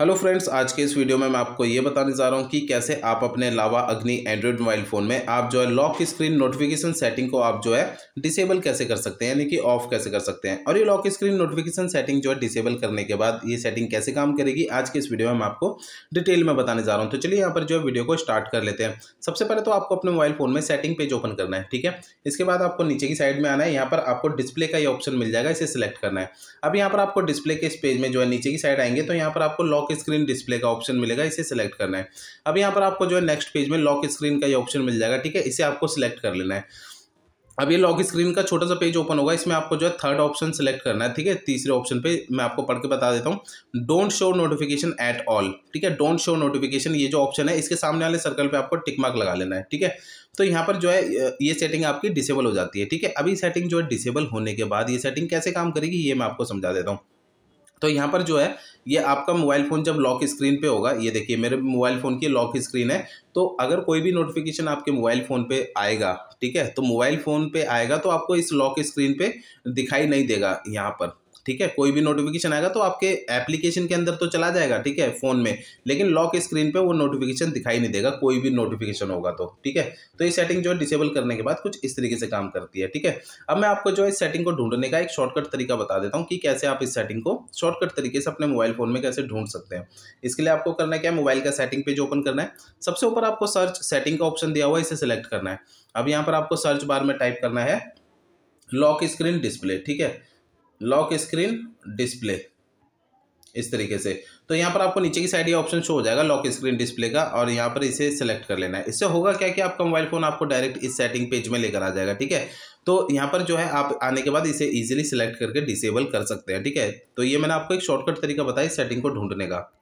hello friends आज के इस वीडियो में मैं आपको ये बताने जा रहा हूँ कि कैसे आप अपने लावा अग्नि एंड्रॉयड मोबाइल फ़ोन में आप जो है लॉक स्क्रीन नोटिफिकेशन सेटिंग को आप जो है डिसेबल कैसे कर सकते हैं यानी कि ऑफ कैसे कर सकते हैं और ये लॉक स्क्रीन नोटिफिकेशन सेटिंग जो है डिसेबल करने के बाद ये सेटिंग कैसे काम करेगी आज के इस वीडियो में मैं आपको डिटेल में बताने जा रहा हूँ तो चलिए यहाँ पर जो है वीडियो को स्टार्ट कर लेते हैं सबसे पहले तो आपको अपने मोबाइल फ़ोन में सेटिंग पेज ओपन करना है ठीक है इसके बाद आपको नीचे की साइड में आना है यहाँ पर आपको डिस्प्ले का ये ऑप्शन मिल जाएगा इसे सिलेक्ट करना है अब यहाँ पर आपको डिस्प्ले के इस पेज में जो है नीचे की साइड आएंगे तो यहाँ पर आपको लॉक लॉक स्क्रीन डिस्प्ले का ऑप्शन मिलेगा इसे सिलेक्ट करना है अब यहाँ पर आपको जो है नेक्स्ट पेज में लॉक स्क्रीन का ये ऑप्शन मिल जाएगा ठीक है इसे आपको सिलेक्ट कर लेना है अब ये लॉक स्क्रीन का छोटा सा पेज ओपन होगा इसमें आपको जो है थर्ड ऑप्शन सेलेक्ट करना है ठीक है तीसरे ऑप्शन पे मैं आपको पढ़ के बता देता हूँ don't show notification at all ठीक है डोंट शो नोटिफिकेशन ये जो ऑप्शन है इसके सामने वाले सर्कल पे आपको टिक मार्क लगा लेना है ठीक है तो यहाँ पर जो है ये सेटिंग आपकी डिसेबल हो जाती है ठीक है अभी सेटिंग जो है डिसेबल होने के बाद ये सेटिंग कैसे काम करेगी ये मैं आपको समझा देता हूँ तो यहाँ पर जो है ये आपका मोबाइल फ़ोन जब लॉक स्क्रीन पे होगा ये देखिए मेरे मोबाइल फ़ोन की लॉक स्क्रीन है तो अगर कोई भी नोटिफिकेशन आपके मोबाइल फ़ोन पे आएगा ठीक है तो मोबाइल फ़ोन पे आएगा तो आपको इस लॉक स्क्रीन पे दिखाई नहीं देगा यहाँ पर ठीक है कोई भी नोटिफिकेशन आएगा तो आपके एप्लीकेशन के अंदर तो चला जाएगा ठीक है फ़ोन में लेकिन लॉक स्क्रीन पे वो नोटिफिकेशन दिखाई नहीं देगा कोई भी नोटिफिकेशन होगा तो ठीक है तो ये सेटिंग जो है डिसेबल करने के बाद कुछ इस तरीके से काम करती है ठीक है अब मैं आपको जो है सेटिंग को ढूंढने का एक शॉर्टकट तरीका बता देता हूँ कि कैसे आप इस सेटिंग को शॉर्टकट तरीके से अपने मोबाइल फ़ोन में कैसे ढूंढ सकते हैं इसके लिए आपको करना है क्या मोबाइल का सेटिंग पेज ओपन करना है सबसे ऊपर आपको सर्च सेटिंग का ऑप्शन दिया हुआ है इसे सिलेक्ट करना है अब यहाँ पर आपको सर्च बार में टाइप करना है लॉक स्क्रीन डिस्प्ले ठीक है लॉक स्क्रीन डिस्प्ले इस तरीके से तो यहाँ पर आपको नीचे की साइड ये ऑप्शन शो हो जाएगा लॉक स्क्रीन डिस्प्ले का और यहाँ पर इसे सेलेक्ट कर लेना है इससे होगा क्या कि आपका मोबाइल फ़ोन आपको डायरेक्ट इस सेटिंग पेज में लेकर आ जाएगा ठीक है तो यहाँ पर जो है आप आने के बाद इसे ईजिली सेलेक्ट करके डिसेबल कर सकते हैं ठीक है तो ये मैंने आपको एक शॉर्टकट तरीका बताया इस सेटिंग को ढूंढने का